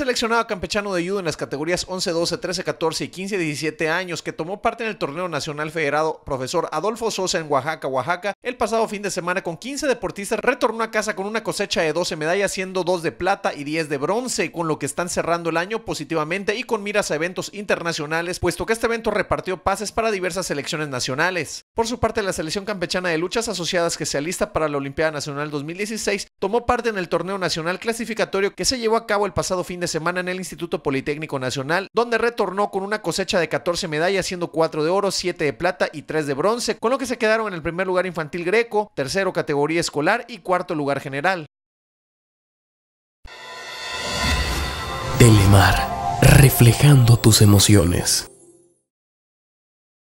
seleccionado campechano de judo en las categorías 11, 12, 13, 14 y 15, 17 años, que tomó parte en el torneo nacional federado profesor Adolfo Sosa en Oaxaca, Oaxaca, el pasado fin de semana con 15 deportistas, retornó a casa con una cosecha de 12 medallas, siendo dos de plata y 10 de bronce, con lo que están cerrando el año positivamente y con miras a eventos internacionales, puesto que este evento repartió pases para diversas selecciones nacionales. Por su parte, la selección campechana de luchas asociadas que se alista para la Olimpiada Nacional 2016 tomó parte en el torneo nacional clasificatorio que se llevó a cabo el pasado fin de semana en el Instituto Politécnico Nacional, donde retornó con una cosecha de 14 medallas, siendo 4 de oro, 7 de plata y 3 de bronce, con lo que se quedaron en el primer lugar infantil greco, tercero categoría escolar y cuarto lugar general. Telemar, reflejando tus emociones.